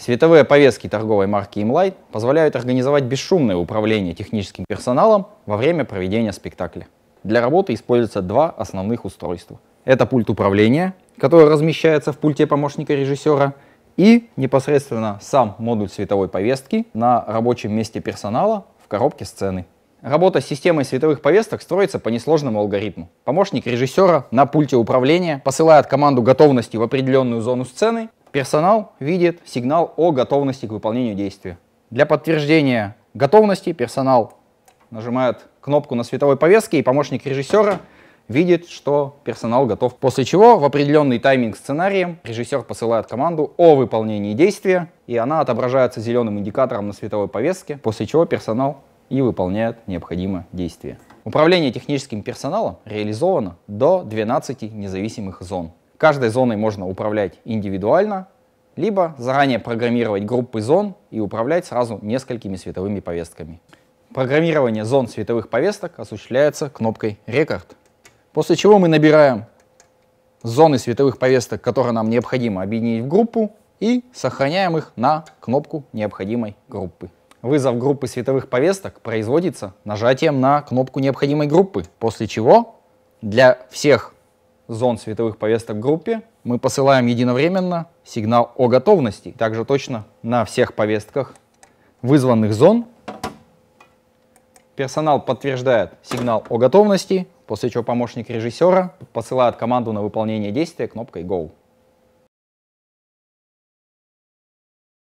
Световые повестки торговой марки Imlight позволяют организовать бесшумное управление техническим персоналом во время проведения спектакля. Для работы используются два основных устройства. Это пульт управления, который размещается в пульте помощника режиссера, и непосредственно сам модуль световой повестки на рабочем месте персонала в коробке сцены. Работа с системой световых повесток строится по несложному алгоритму. Помощник режиссера на пульте управления посылает команду готовности в определенную зону сцены, Персонал видит сигнал о готовности к выполнению действия. Для подтверждения готовности персонал нажимает кнопку на световой повестке, и помощник режиссера видит, что персонал готов. После чего в определенный тайминг сценарием режиссер посылает команду о выполнении действия, и она отображается зеленым индикатором на световой повестке, после чего персонал и выполняет необходимое действие. Управление техническим персоналом реализовано до 12 независимых зон. Каждой зоной можно управлять индивидуально, либо заранее программировать группы зон и управлять сразу несколькими световыми повестками. Программирование зон световых повесток осуществляется кнопкой «Рекорд», после чего мы набираем зоны световых повесток, которые нам необходимо объединить в группу, и сохраняем их на кнопку необходимой группы. Вызов группы световых повесток производится нажатием на кнопку необходимой группы, после чего для всех зон световых повесток в группе, мы посылаем единовременно сигнал о готовности. Также точно на всех повестках вызванных зон персонал подтверждает сигнал о готовности, после чего помощник режиссера посылает команду на выполнение действия кнопкой «Go».